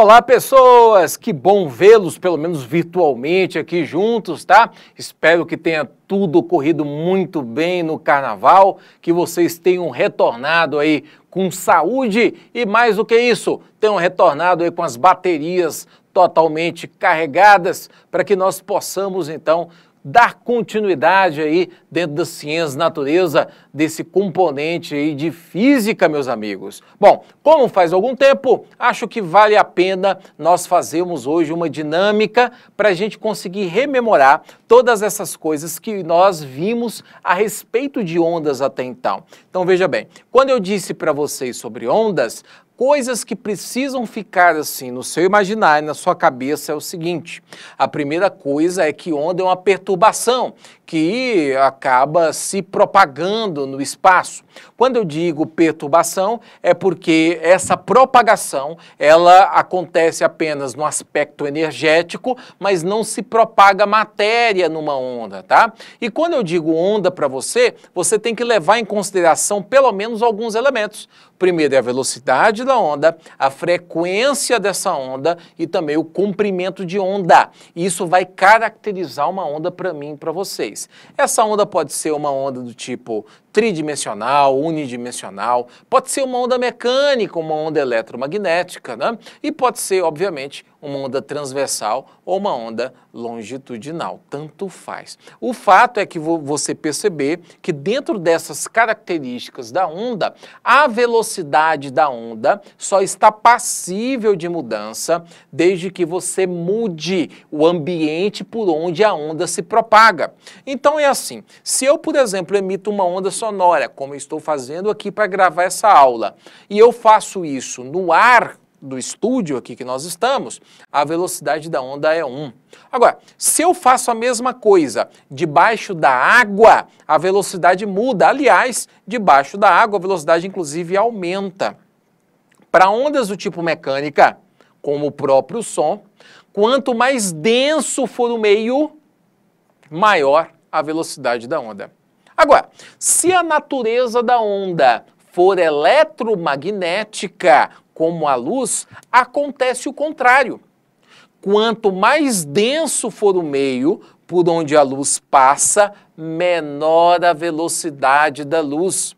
Olá, pessoas! Que bom vê-los, pelo menos virtualmente, aqui juntos, tá? Espero que tenha tudo corrido muito bem no carnaval, que vocês tenham retornado aí com saúde e, mais do que isso, tenham retornado aí com as baterias totalmente carregadas para que nós possamos, então, dar continuidade aí dentro das ciências natureza desse componente aí de física, meus amigos. Bom, como faz algum tempo, acho que vale a pena nós fazermos hoje uma dinâmica para a gente conseguir rememorar todas essas coisas que nós vimos a respeito de ondas até então. Então veja bem, quando eu disse para vocês sobre ondas, coisas que precisam ficar assim no seu imaginário, na sua cabeça, é o seguinte: a primeira coisa é que onda é uma perturbação que acaba se propagando no espaço. Quando eu digo perturbação, é porque essa propagação ela acontece apenas no aspecto energético, mas não se propaga matéria numa onda, tá? E quando eu digo onda para você, você tem que levar em consideração pelo menos alguns elementos Primeiro é a velocidade da onda, a frequência dessa onda e também o comprimento de onda. Isso vai caracterizar uma onda para mim e para vocês. Essa onda pode ser uma onda do tipo tridimensional, unidimensional, pode ser uma onda mecânica, uma onda eletromagnética, né? e pode ser, obviamente, uma onda transversal ou uma onda longitudinal, tanto faz. O fato é que você perceber que dentro dessas características da onda, a velocidade da onda só está passível de mudança desde que você mude o ambiente por onde a onda se propaga. Então é assim, se eu, por exemplo, emito uma onda só sonora, como estou fazendo aqui para gravar essa aula, e eu faço isso no ar do estúdio aqui que nós estamos, a velocidade da onda é 1. Agora, se eu faço a mesma coisa debaixo da água, a velocidade muda. Aliás, debaixo da água a velocidade inclusive aumenta. Para ondas do tipo mecânica, como o próprio som, quanto mais denso for o meio, maior a velocidade da onda. Agora, se a natureza da onda for eletromagnética, como a luz, acontece o contrário. Quanto mais denso for o meio por onde a luz passa, menor a velocidade da luz.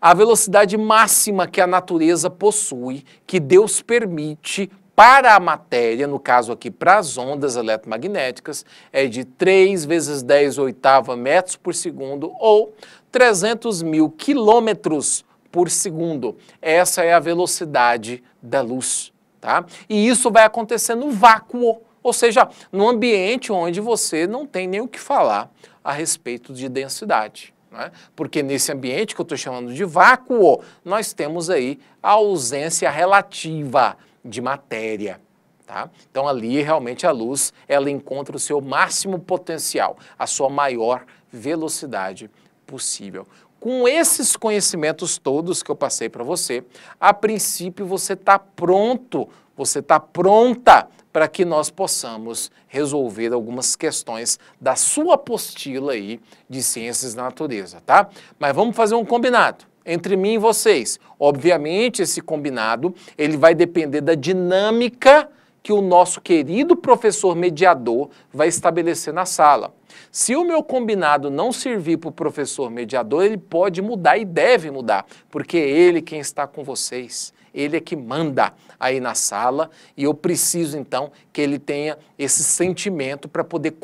A velocidade máxima que a natureza possui, que Deus permite para a matéria, no caso aqui para as ondas eletromagnéticas, é de 3 vezes 10 oitava metros por segundo ou 300 mil quilômetros por segundo. Essa é a velocidade da luz, tá? E isso vai acontecer no vácuo, ou seja, no ambiente onde você não tem nem o que falar a respeito de densidade. Né? Porque nesse ambiente que eu estou chamando de vácuo, nós temos aí a ausência relativa de matéria. Tá? Então ali realmente a luz ela encontra o seu máximo potencial, a sua maior velocidade possível. Com esses conhecimentos todos que eu passei para você, a princípio você está pronto, você está pronta para que nós possamos resolver algumas questões da sua apostila aí de ciências da natureza, tá? Mas vamos fazer um combinado entre mim e vocês. Obviamente, esse combinado, ele vai depender da dinâmica que o nosso querido professor mediador vai estabelecer na sala. Se o meu combinado não servir para o professor mediador, ele pode mudar e deve mudar, porque é ele quem está com vocês ele é que manda aí na sala e eu preciso então que ele tenha esse sentimento para poder,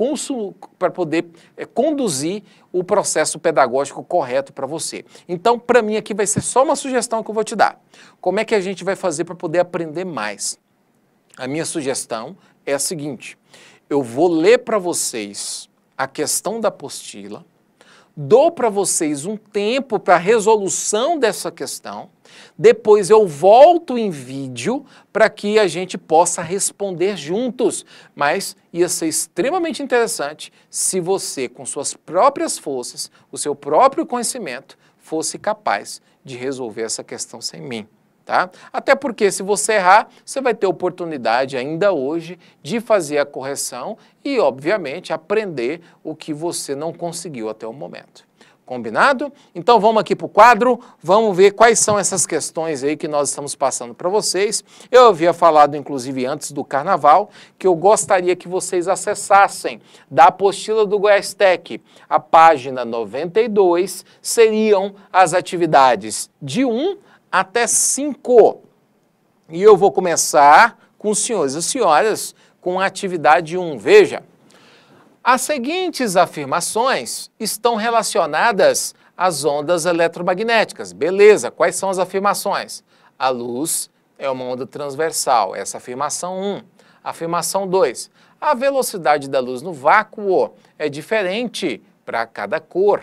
pra poder é, conduzir o processo pedagógico correto para você. Então, para mim aqui vai ser só uma sugestão que eu vou te dar. Como é que a gente vai fazer para poder aprender mais? A minha sugestão é a seguinte: eu vou ler para vocês a questão da apostila dou para vocês um tempo para resolução dessa questão. Depois eu volto em vídeo para que a gente possa responder juntos. Mas ia ser extremamente interessante se você, com suas próprias forças, o seu próprio conhecimento, fosse capaz de resolver essa questão sem mim. Tá? Até porque se você errar, você vai ter oportunidade ainda hoje de fazer a correção e, obviamente, aprender o que você não conseguiu até o momento. Combinado? Então vamos aqui para o quadro, vamos ver quais são essas questões aí que nós estamos passando para vocês. Eu havia falado, inclusive, antes do carnaval, que eu gostaria que vocês acessassem da apostila do Goiás Tech. A página 92 seriam as atividades de 1 um até 5. E eu vou começar com os senhores e senhoras com a atividade 1. Veja, as seguintes afirmações estão relacionadas às ondas eletromagnéticas. Beleza, quais são as afirmações? A luz é uma onda transversal, essa é afirmação 1. Afirmação 2. A velocidade da luz no vácuo é diferente para cada cor.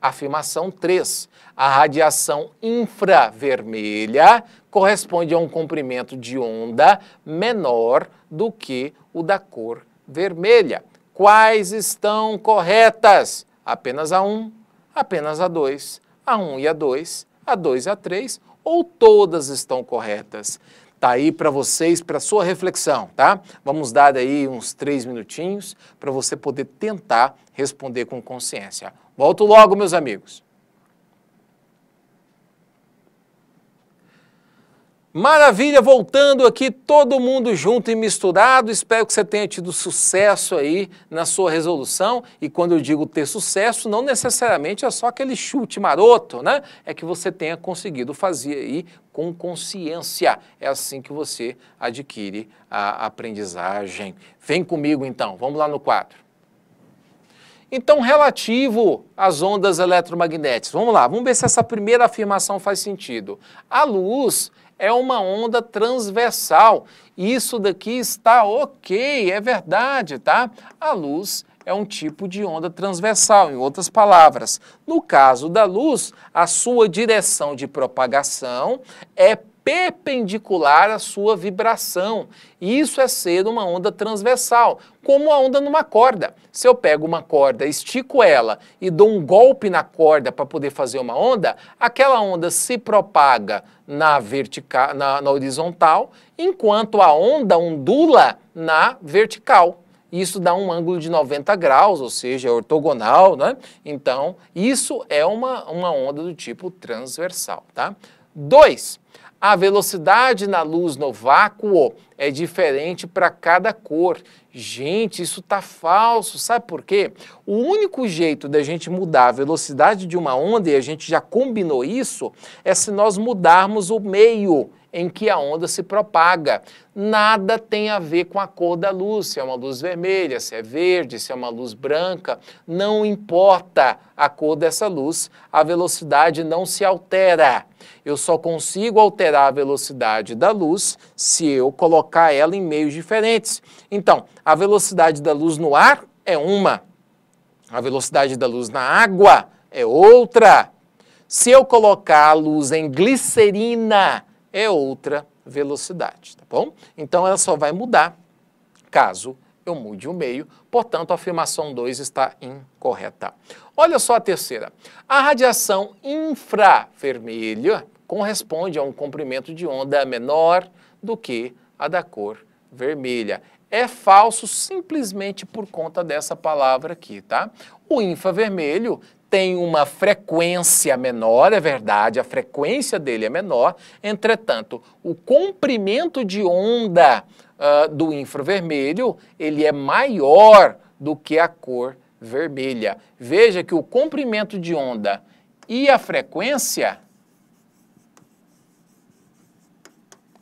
Afirmação 3. A radiação infravermelha corresponde a um comprimento de onda menor do que o da cor vermelha. Quais estão corretas? Apenas a 1, apenas a 2, a 1 e a 2, a 2 e a 3 ou todas estão corretas? Tá aí para vocês, para sua reflexão, tá? Vamos dar aí uns três minutinhos para você poder tentar responder com consciência. Volto logo, meus amigos. Maravilha, voltando aqui, todo mundo junto e misturado. Espero que você tenha tido sucesso aí na sua resolução. E quando eu digo ter sucesso, não necessariamente é só aquele chute maroto, né? É que você tenha conseguido fazer aí com consciência. É assim que você adquire a aprendizagem. Vem comigo então, vamos lá no quadro. Então, relativo às ondas eletromagnéticas. Vamos lá, vamos ver se essa primeira afirmação faz sentido. A luz é uma onda transversal. Isso daqui está ok, é verdade, tá? A luz é um tipo de onda transversal, em outras palavras. No caso da luz, a sua direção de propagação é perpendicular à sua vibração. Isso é ser uma onda transversal, como a onda numa corda. Se eu pego uma corda, estico ela e dou um golpe na corda para poder fazer uma onda, aquela onda se propaga na vertical, na, na horizontal, enquanto a onda ondula na vertical isso dá um ângulo de 90 graus, ou seja, é ortogonal, né? Então, isso é uma, uma onda do tipo transversal, tá? Dois, a velocidade na luz no vácuo é diferente para cada cor. Gente, isso tá falso, sabe por quê? O único jeito da gente mudar a velocidade de uma onda, e a gente já combinou isso, é se nós mudarmos o meio em que a onda se propaga. Nada tem a ver com a cor da luz, se é uma luz vermelha, se é verde, se é uma luz branca, não importa a cor dessa luz, a velocidade não se altera. Eu só consigo alterar a velocidade da luz se eu colocar ela em meios diferentes. Então, a velocidade da luz no ar é uma, a velocidade da luz na água é outra. Se eu colocar a luz em glicerina, é outra velocidade, tá bom? Então ela só vai mudar caso eu mude o meio, portanto a afirmação 2 está incorreta. Olha só a terceira. A radiação infravermelha corresponde a um comprimento de onda menor do que a da cor vermelha. É falso simplesmente por conta dessa palavra aqui, tá? O infravermelho tem uma frequência menor, é verdade, a frequência dele é menor, entretanto, o comprimento de onda uh, do infravermelho, ele é maior do que a cor vermelha. Veja que o comprimento de onda e a frequência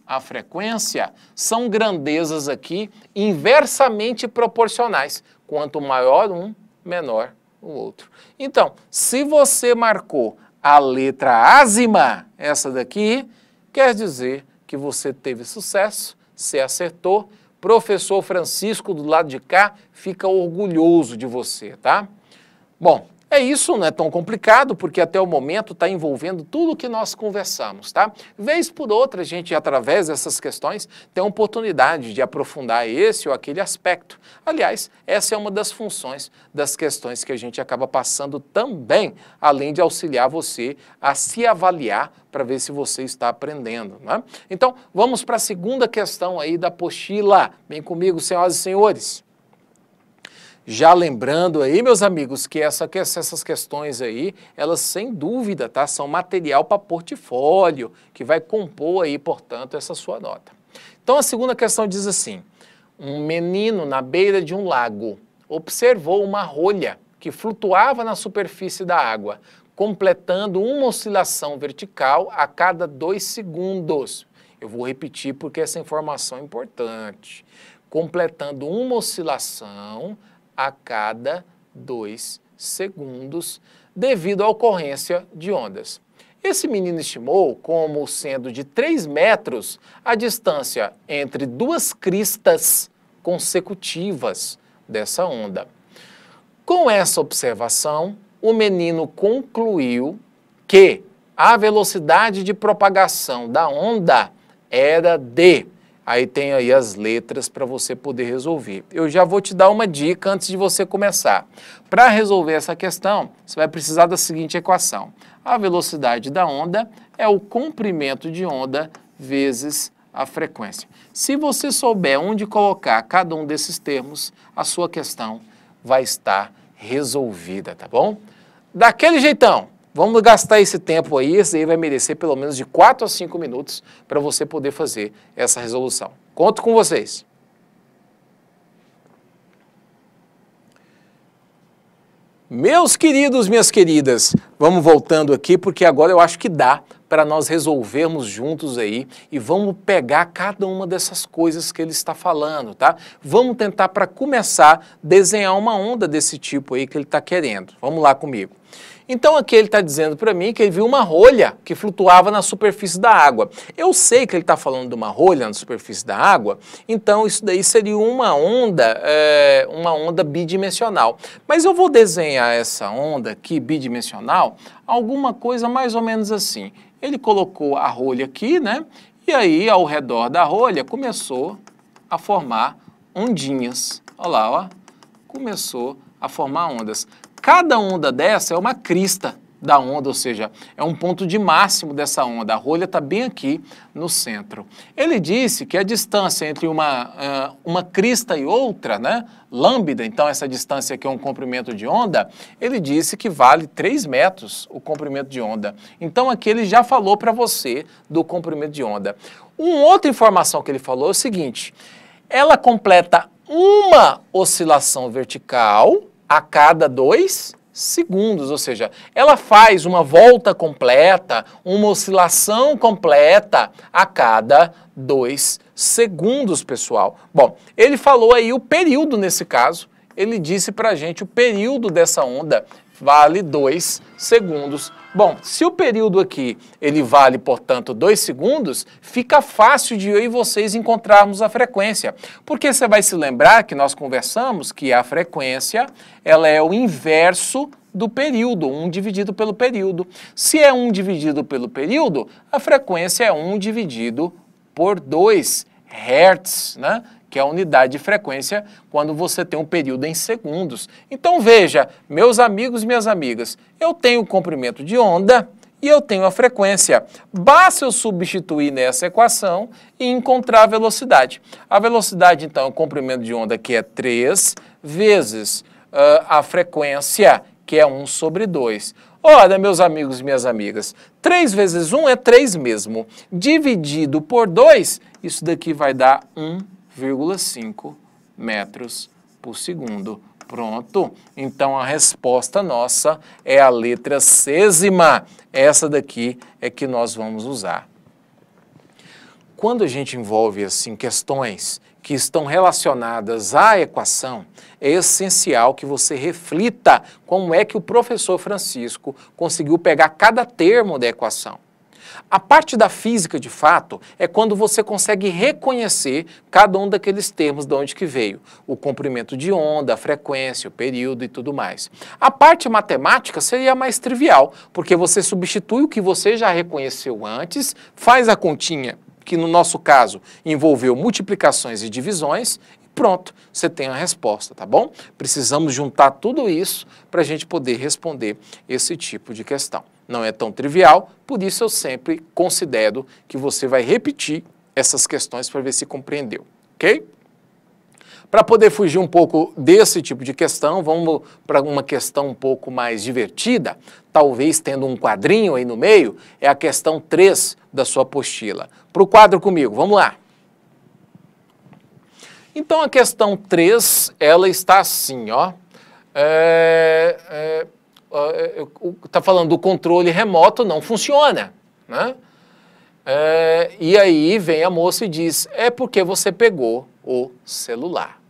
a frequência são grandezas aqui inversamente proporcionais. Quanto maior um, menor o outro. Então, se você marcou a letra ázima, essa daqui, quer dizer que você teve sucesso, você acertou. Professor Francisco, do lado de cá, fica orgulhoso de você, tá? Bom, é isso, não é tão complicado, porque até o momento está envolvendo tudo o que nós conversamos, tá? Vez por outra, a gente, através dessas questões, tem a oportunidade de aprofundar esse ou aquele aspecto. Aliás, essa é uma das funções das questões que a gente acaba passando também, além de auxiliar você a se avaliar para ver se você está aprendendo, né? Então, vamos para a segunda questão aí da apostila. Vem comigo, senhoras e senhores. Já lembrando aí, meus amigos, que, essa, essas questões aí, elas sem dúvida, tá? São material para portfólio, que vai compor aí, portanto, essa sua nota. Então a segunda questão diz assim: um menino na beira de um lago observou uma rolha que flutuava na superfície da água, completando uma oscilação vertical a cada dois segundos. Eu vou repetir porque essa informação é importante. Completando uma oscilação a cada 2 segundos devido à ocorrência de ondas. Esse menino estimou como sendo de 3 metros a distância entre duas cristas consecutivas dessa onda. Com essa observação, o menino concluiu que a velocidade de propagação da onda era de Aí tem aí as letras para você poder resolver. Eu já vou te dar uma dica antes de você começar. Para resolver essa questão, você vai precisar da seguinte equação. A velocidade da onda é o comprimento de onda vezes a frequência. Se você souber onde colocar cada um desses termos, a sua questão vai estar resolvida, tá bom? Daquele jeitão! Vamos gastar esse tempo aí, esse aí vai merecer pelo menos de 4 a 5 minutos para você poder fazer essa resolução. Conto com vocês. Meus queridos, minhas queridas, vamos voltando aqui porque agora eu acho que dá para nós resolvermos juntos aí e vamos pegar cada uma dessas coisas que ele está falando, tá? Vamos tentar para começar desenhar uma onda desse tipo aí que ele está querendo. Vamos lá comigo. Então aqui ele está dizendo para mim que ele viu uma rolha que flutuava na superfície da água. Eu sei que ele está falando de uma rolha na superfície da água, então isso daí seria uma onda, é, uma onda bidimensional. Mas eu vou desenhar essa onda aqui bidimensional, alguma coisa mais ou menos assim. Ele colocou a rolha aqui, né? E aí ao redor da rolha começou a formar ondinhas. Olha lá, ó. começou a formar ondas. Cada onda dessa é uma crista da onda, ou seja, é um ponto de máximo dessa onda. A rolha está bem aqui no centro. Ele disse que a distância entre uma, uma crista e outra, né, lambda, então essa distância aqui é um comprimento de onda, ele disse que vale 3 metros o comprimento de onda. Então aqui ele já falou para você do comprimento de onda. Uma outra informação que ele falou é o seguinte, ela completa uma oscilação vertical, a cada dois segundos, ou seja, ela faz uma volta completa, uma oscilação completa a cada dois segundos, pessoal. Bom, ele falou aí o período nesse caso, ele disse para a gente o período dessa onda vale dois segundos Bom, se o período aqui ele vale, portanto, 2 segundos, fica fácil de eu e vocês encontrarmos a frequência, porque você vai se lembrar que nós conversamos que a frequência ela é o inverso do período, 1 um dividido pelo período. Se é 1 um dividido pelo período, a frequência é 1 um dividido por 2 Hertz, né? que é a unidade de frequência, quando você tem um período em segundos. Então veja, meus amigos e minhas amigas, eu tenho o comprimento de onda e eu tenho a frequência. Basta eu substituir nessa equação e encontrar a velocidade. A velocidade, então, é o comprimento de onda, que é 3 vezes uh, a frequência, que é 1 sobre 2. Olha, meus amigos e minhas amigas, 3 vezes 1 é 3 mesmo. Dividido por 2, isso daqui vai dar 1 0,5 metros por segundo. Pronto. Então a resposta nossa é a letra sésima. Essa daqui é que nós vamos usar. Quando a gente envolve assim questões que estão relacionadas à equação, é essencial que você reflita como é que o professor Francisco conseguiu pegar cada termo da equação. A parte da física, de fato, é quando você consegue reconhecer cada um daqueles termos de onde que veio, o comprimento de onda, a frequência, o período e tudo mais. A parte matemática seria mais trivial, porque você substitui o que você já reconheceu antes, faz a continha, que no nosso caso envolveu multiplicações e divisões, pronto, você tem a resposta, tá bom? Precisamos juntar tudo isso para a gente poder responder esse tipo de questão não é tão trivial, por isso eu sempre considero que você vai repetir essas questões para ver se compreendeu, ok? Para poder fugir um pouco desse tipo de questão, vamos para uma questão um pouco mais divertida, talvez tendo um quadrinho aí no meio, é a questão 3 da sua apostila. Para o quadro comigo, vamos lá. Então a questão 3, ela está assim, ó. É, é está é, é, falando do controle remoto, não funciona. Né? É, e aí vem a moça e diz: é porque você pegou o celular.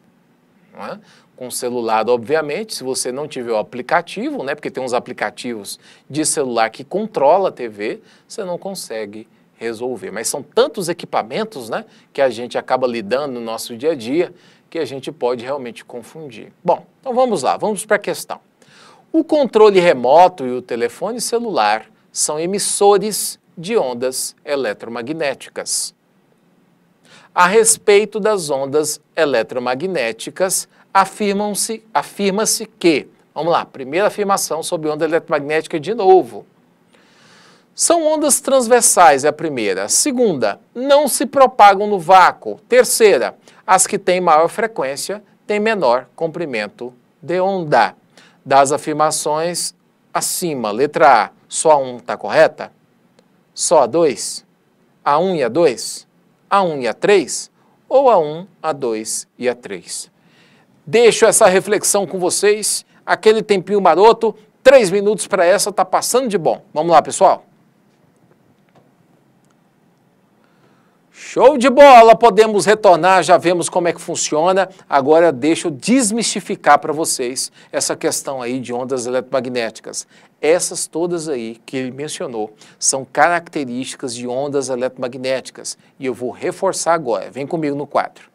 É? Com o celular, obviamente, se você não tiver o aplicativo, né, porque tem uns aplicativos de celular que controla a TV, você não consegue resolver. Mas são tantos equipamentos né, que a gente acaba lidando no nosso dia a dia que a gente pode realmente confundir. Bom, então vamos lá, vamos para a questão. O controle remoto e o telefone celular são emissores de ondas eletromagnéticas. A respeito das ondas eletromagnéticas, afirmam-se, afirma-se que, vamos lá, primeira afirmação sobre onda eletromagnética de novo. São ondas transversais, é a primeira. Segunda, não se propagam no vácuo. Terceira, as que têm maior frequência têm menor comprimento de onda das afirmações acima. Letra A, só a 1 está correta? Só a 2? A 1 e a 2? A 1 e a 3? Ou a 1, a 2 e a 3? Deixo essa reflexão com vocês. Aquele tempinho maroto, três minutos para essa, está passando de bom. Vamos lá, pessoal? Show de bola, podemos retornar, já vemos como é que funciona. Agora deixa eu desmistificar para vocês essa questão aí de ondas eletromagnéticas. Essas todas aí que ele mencionou são características de ondas eletromagnéticas e eu vou reforçar agora. Vem comigo no quadro.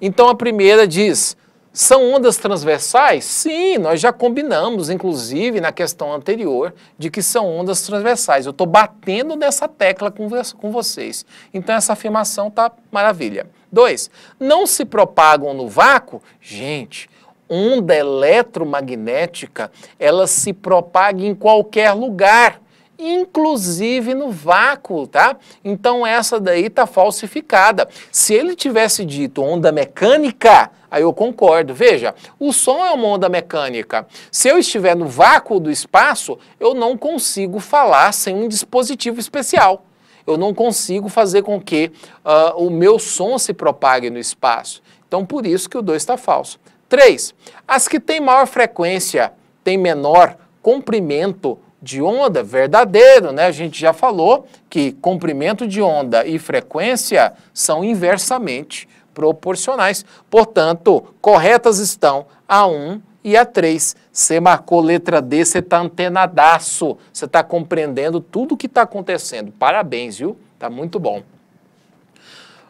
Então a primeira diz: são ondas transversais? Sim, nós já combinamos, inclusive, na questão anterior, de que são ondas transversais. Eu estou batendo nessa tecla com, vocês. Então, essa afirmação tá maravilha. Dois, não se propagam no vácuo? Gente, onda eletromagnética, ela se propaga em qualquer lugar inclusive no vácuo, tá? Então essa daí tá falsificada. Se ele tivesse dito onda mecânica, Aí eu concordo. Veja, o som é uma onda mecânica. Se eu estiver no vácuo do espaço, eu não consigo falar sem um dispositivo especial. Eu não consigo fazer com que uh, o meu som se propague no espaço. Então, por isso que o 2 está falso. 3. As que têm maior frequência têm menor comprimento de onda, verdadeiro, né? A gente já falou que comprimento de onda e frequência são inversamente proporcionais. Portanto, corretas estão a 1 e a 3. Você marcou letra D, você está antenadaço, você está compreendendo tudo o que está acontecendo. Parabéns, viu? Tá muito bom.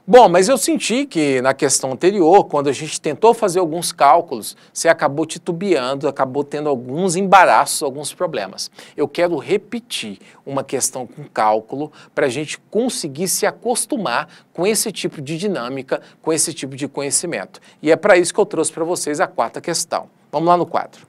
Bom, mas eu senti que na questão anterior, quando a gente tentou fazer alguns cálculos, você acabou titubeando, acabou tendo alguns embaraços, alguns problemas. Eu quero repetir uma questão com cálculo para a gente conseguir se acostumar com esse tipo de dinâmica, com esse tipo de conhecimento. E é para isso que eu trouxe para vocês a quarta questão. Vamos lá no quadro.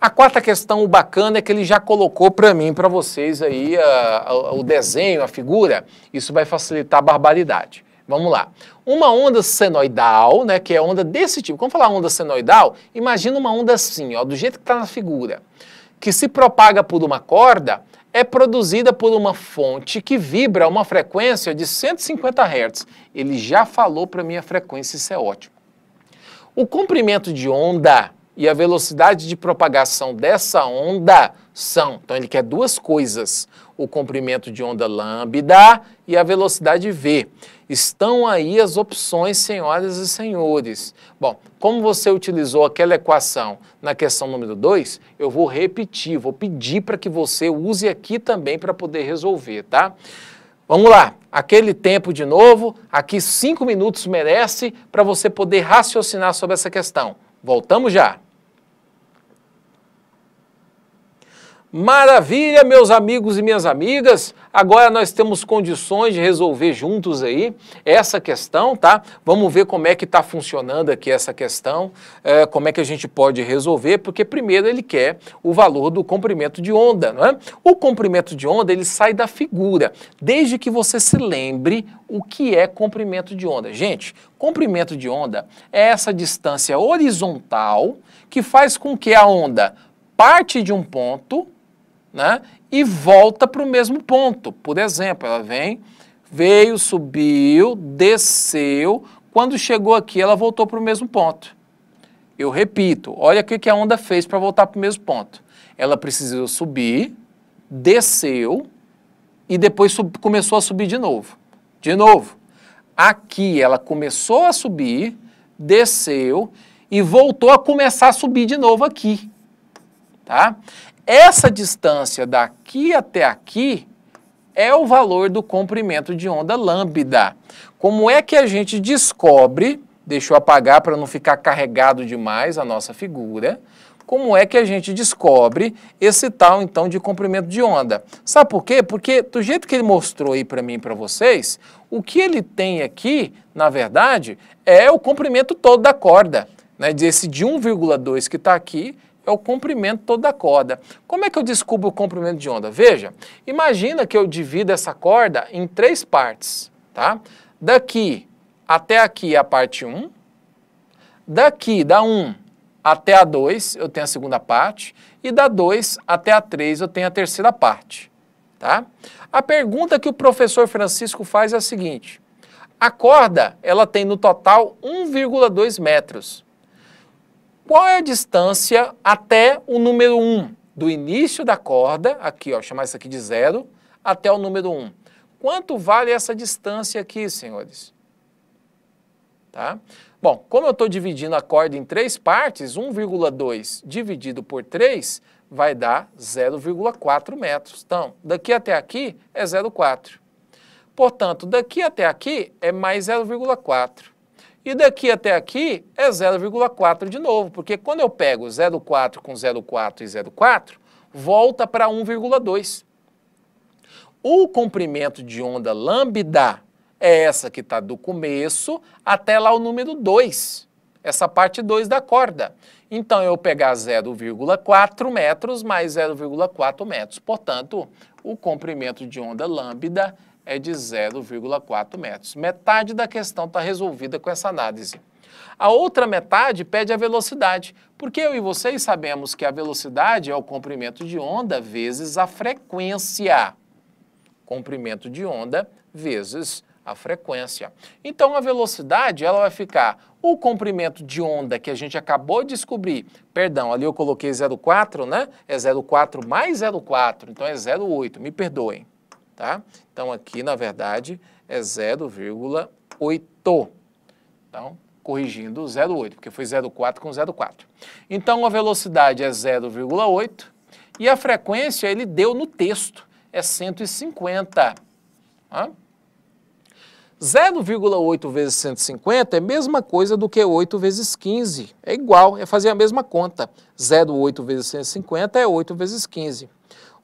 A quarta questão bacana é que ele já colocou para mim, para vocês aí, a, a, o desenho, a figura. Isso vai facilitar a barbaridade. Vamos lá. Uma onda senoidal, né, que é onda desse tipo. Quando falar onda senoidal, imagina uma onda assim, ó, do jeito que está na figura, que se propaga por uma corda, é produzida por uma fonte que vibra a uma frequência de 150 Hz. Ele já falou para mim a frequência, isso é ótimo. O comprimento de onda e a velocidade de propagação dessa onda são. Então ele quer duas coisas: o comprimento de onda lambda e a velocidade v. Estão aí as opções, senhoras e senhores. Bom, como você utilizou aquela equação na questão número 2, eu vou repetir, vou pedir para que você use aqui também para poder resolver, tá? Vamos lá, aquele tempo de novo, aqui cinco minutos merece para você poder raciocinar sobre essa questão. Voltamos já! Maravilha, meus amigos e minhas amigas. Agora nós temos condições de resolver juntos aí essa questão, tá? Vamos ver como é que está funcionando aqui essa questão, é, como é que a gente pode resolver, porque primeiro ele quer o valor do comprimento de onda, não é? O comprimento de onda ele sai da figura, desde que você se lembre o que é comprimento de onda. Gente, comprimento de onda é essa distância horizontal que faz com que a onda parte de um ponto né? e volta para o mesmo ponto. Por exemplo, ela vem, veio, subiu, desceu, quando chegou aqui ela voltou para o mesmo ponto. Eu repito, olha o que a onda fez para voltar para o mesmo ponto. Ela precisou subir, desceu e depois começou a subir de novo. De novo. Aqui ela começou a subir, desceu e voltou a começar a subir de novo aqui. Tá? Essa distância daqui até aqui é o valor do comprimento de onda lambda. Como é que a gente descobre, deixa eu apagar para não ficar carregado demais a nossa figura, como é que a gente descobre esse tal, então, de comprimento de onda. Sabe por quê? Porque do jeito que ele mostrou aí para mim e para vocês, o que ele tem aqui, na verdade, é o comprimento todo da corda, né, desse de 1,2 que está aqui é o comprimento toda da corda. Como é que eu descubro o comprimento de onda? Veja, imagina que eu divido essa corda em três partes, tá? Daqui até aqui é a parte 1, daqui da 1 até a 2 eu tenho a segunda parte, e da 2 até a 3 eu tenho a terceira parte, tá? A pergunta que o professor Francisco faz é a seguinte, a corda, ela tem no total 1,2 metros. Qual é a distância até o número 1? Do início da corda, aqui, ó, chamar isso aqui de zero, até o número 1. Quanto vale essa distância aqui, senhores? Tá? Bom, como eu estou dividindo a corda em três partes, 1,2 dividido por 3 vai dar 0,4 metros. Então, daqui até aqui é 0,4. Portanto, daqui até aqui é mais 0,4. E daqui até aqui é 0,4 de novo, porque quando eu pego 0,4 com 0,4 e 0,4, volta para 1,2. O comprimento de onda lambda é essa que está do começo até lá o número 2, essa parte 2 da corda. Então eu pegar 0,4 metros mais 0,4 metros. Portanto, o comprimento de onda lambda é de 0,4 metros. Metade da questão está resolvida com essa análise. A outra metade pede a velocidade, porque eu e vocês sabemos que a velocidade é o comprimento de onda vezes a frequência. Comprimento de onda vezes a frequência. Então a velocidade ela vai ficar o comprimento de onda que a gente acabou de descobrir. Perdão, ali eu coloquei 0,4, né? É 0,4 mais 0,4, então é 0,8. Me perdoem tá? Então aqui, na verdade, é 0,8. Então, corrigindo 0,8, porque foi 0,4 com 0,4. Então a velocidade é 0,8 e a frequência ele deu no texto, é 150. Tá? 0,8 vezes 150 é a mesma coisa do que 8 vezes 15. É igual, é fazer a mesma conta. 0,8 vezes 150 é 8 vezes 15.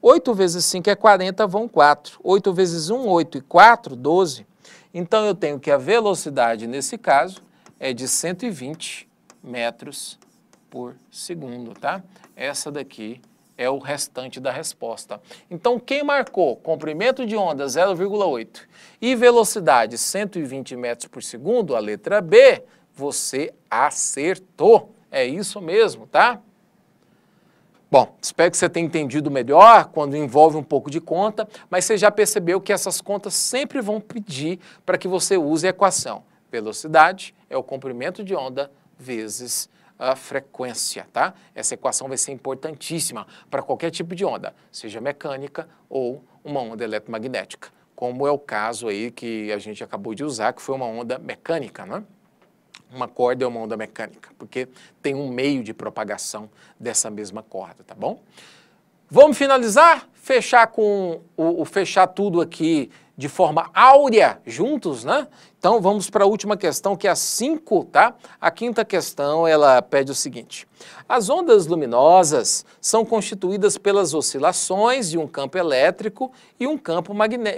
8 vezes 5 é 40, vão 4. 8 vezes 1, 8 e 4, 12. Então eu tenho que a velocidade, nesse caso, é de 120 metros por segundo, tá? Essa daqui é o restante da resposta. Então, quem marcou comprimento de onda 0,8 e velocidade 120 metros por segundo, a letra B, você acertou. É isso mesmo, tá? Tá? Bom, espero que você tenha entendido melhor quando envolve um pouco de conta, mas você já percebeu que essas contas sempre vão pedir para que você use a equação. Velocidade é o comprimento de onda vezes a frequência, tá? Essa equação vai ser importantíssima para qualquer tipo de onda, seja mecânica ou uma onda eletromagnética, como é o caso aí que a gente acabou de usar, que foi uma onda mecânica, né? uma corda é uma onda mecânica, porque tem um meio de propagação dessa mesma corda, tá bom? Vamos finalizar? Fechar com o, o fechar tudo aqui de forma áurea juntos, né? Então vamos para a última questão, que é a 5, tá? A quinta questão, ela pede o seguinte: As ondas luminosas são constituídas pelas oscilações de um campo elétrico e um campo,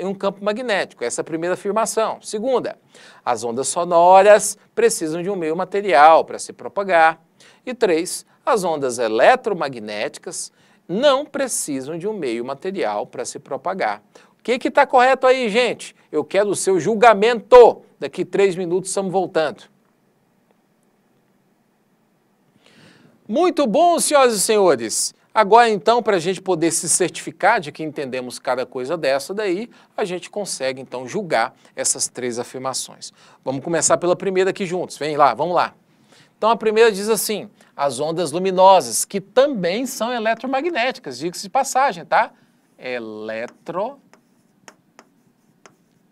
um campo magnético. Essa é a primeira afirmação. Segunda, as ondas sonoras precisam de um meio material para se propagar. E três, as ondas eletromagnéticas não precisam de um meio material para se propagar que que está correto aí, gente? Eu quero o seu julgamento. Daqui três minutos estamos voltando. Muito bom, senhoras e senhores. Agora, então, para a gente poder se certificar de que entendemos cada coisa dessa daí, a gente consegue, então, julgar essas três afirmações. Vamos começar pela primeira aqui juntos. Vem lá, vamos lá. Então, a primeira diz assim, as ondas luminosas, que também são eletromagnéticas, diga-se de passagem, tá? Eletromagnéticas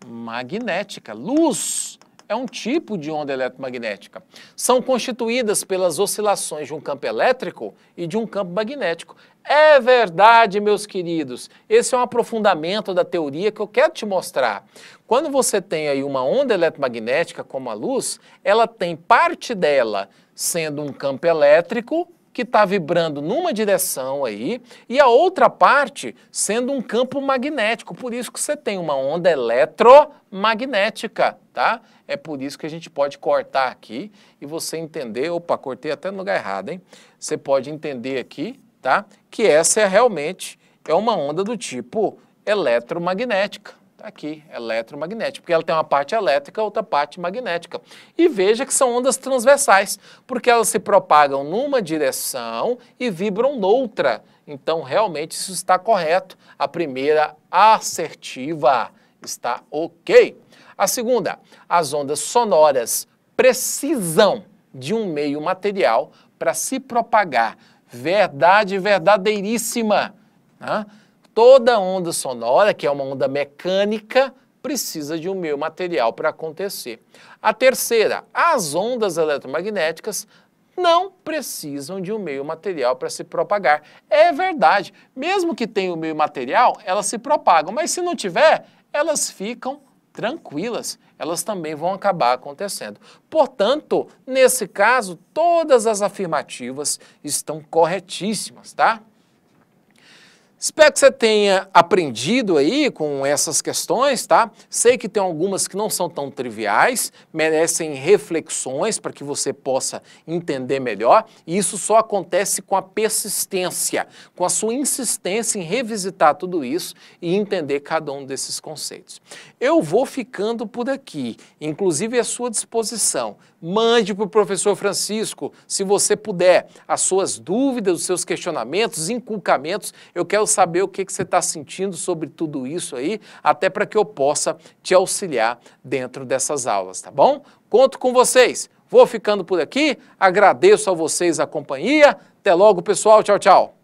magnética. Luz é um tipo de onda eletromagnética. São constituídas pelas oscilações de um campo elétrico e de um campo magnético. É verdade, meus queridos. Esse é um aprofundamento da teoria que eu quero te mostrar. Quando você tem aí uma onda eletromagnética como a luz, ela tem parte dela sendo um campo elétrico que está vibrando numa direção aí e a outra parte sendo um campo magnético. Por isso que você tem uma onda eletromagnética, tá? É por isso que a gente pode cortar aqui e você entender. Opa, cortei até no lugar errado, hein? Você pode entender aqui, tá? Que essa é realmente é uma onda do tipo eletromagnética aqui, eletromagnética, porque ela tem uma parte elétrica, outra parte magnética. E veja que são ondas transversais, porque elas se propagam numa direção e vibram noutra. Então, realmente, isso está correto. A primeira assertiva está ok. A segunda, as ondas sonoras precisam de um meio material para se propagar. Verdade verdadeiríssima. Né? toda onda sonora, que é uma onda mecânica, precisa de um meio material para acontecer. A terceira, as ondas eletromagnéticas não precisam de um meio material para se propagar. É verdade, mesmo que tenha o um meio material, elas se propagam, mas se não tiver, elas ficam tranquilas, elas também vão acabar acontecendo. Portanto, nesse caso, todas as afirmativas estão corretíssimas, tá? Espero que você tenha aprendido aí com essas questões, tá? Sei que tem algumas que não são tão triviais, merecem reflexões para que você possa entender melhor, e isso só acontece com a persistência, com a sua insistência em revisitar tudo isso e entender cada um desses conceitos. Eu vou ficando por aqui, inclusive à sua disposição. Mande para o professor Francisco, se você puder, as suas dúvidas, os seus questionamentos, inculcamentos. Eu quero saber o que, que você está sentindo sobre tudo isso aí, até para que eu possa te auxiliar dentro dessas aulas, tá bom? Conto com vocês. Vou ficando por aqui, agradeço a vocês a companhia. Até logo, pessoal. Tchau, tchau.